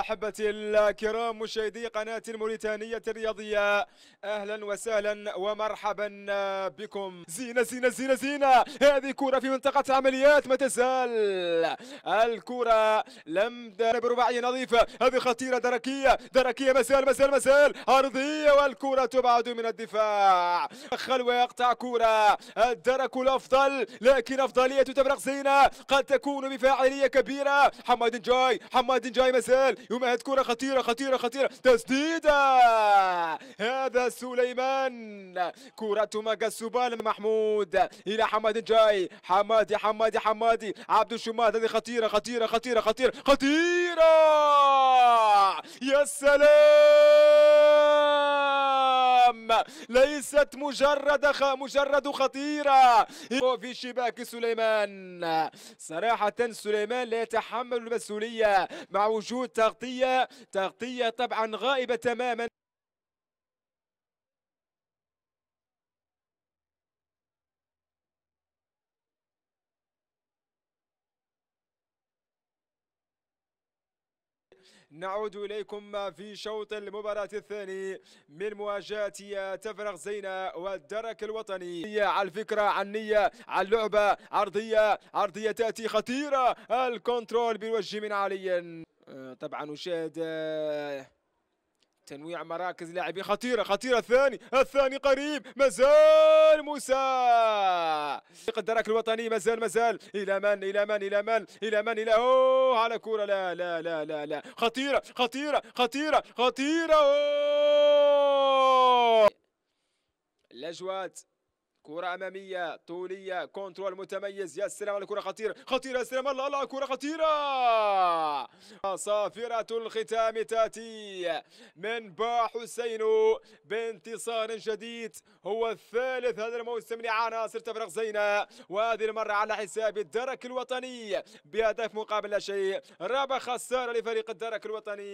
احبتي الكرام مشاهدي قناه الموريتانيه الرياضيه اهلا وسهلا ومرحبا بكم زينه زينه زينه زينه هذه كره في منطقه عمليات ما تزال الكره لم برباعيه نظيفه هذه خطيره دركيه دركيه مازال مازال مازال ارضيه والكره تبعد من الدفاع خلوه يقطع كره الدرك الافضل لكن افضليه تبرق زينه قد تكون بفاعليه كبيره حماد جاي حماد جاي مازال هات كرة خطيرة خطيرة خطيرة تسديدة هذا سليمان كرة مقسوبة محمود إلى حماد جاي حمادي حمادي حمادي عبد الشماد هذه خطيرة خطيرة خطيرة خطيرة خطيرة يا سلام ليست مجرد خ... مجرد خطيرة في شباك سليمان صراحة سليمان لا يتحمل المسؤولية مع وجود تغطية تغطية طبعا غائبة تماما نعود إليكم في شوط المباراة الثاني من مواجهة تفرغ زينة والدرك الوطني على الفكرة على النية على اللعبة عرضية عرضية تأتي خطيرة الكنترول بالوجه من عليا طبعا نشاهد آه، تنويع مراكز لاعبين خطيرة خطيرة الثاني الثاني قريب مازال موسى الدرك الوطني مازال مازال الى من الى من الى من الى من الى اوه على كره لا لا لا لا لا خطيره خطيره خطيره خطيره أوه. الاجواد كرة أمامية طولية كنترول متميز يا سلام على كرة خطيرة خطيرة يا سلام الله الله كرة خطيرة صافرة الختام تاتي من با حسين بانتصار شديد هو الثالث هذا الموسم لعناصر تفرق زينة وهذه المرة على حساب الدرك الوطني بهدف مقابل لا شيء رابع خسارة لفريق الدرك الوطني